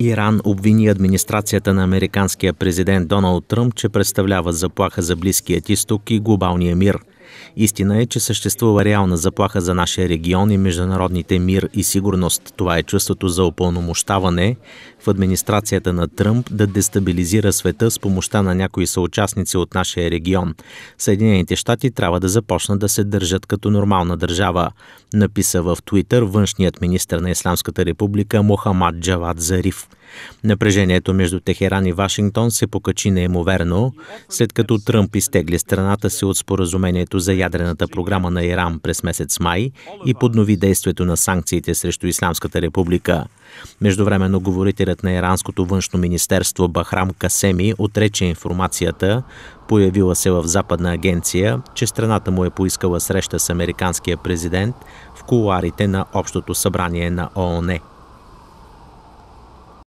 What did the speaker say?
Иран обвини администрацията на американския президент Доналд Тръмп, че представлява заплаха за Близкият изток и глобалния мир. Истина е, че съществува реална заплаха за нашия регион и международните мир и сигурност. Това е чувството за опълномощаване в администрацията на Тръмп да дестабилизира света с помощта на някои съучастници от нашия регион. Съединените щати трябва да започнат да се държат като нормална държава, написа в Твитър външният министр на Исламската република Мохамад Джавад Зариф. Напрежението между Техеран и Вашингтон се покачи неимоверно, след като Тръмп изтегли страната си от споразумението за ядрената програма на Иран през месец май и поднови действието на санкциите срещу Исламската република. Междувременно говорителят на Иранското външно министерство Бахрам Касеми отрече информацията, появила се в западна агенция, че страната му е поискала среща с американския президент в куларите на Общото събрание на ООН.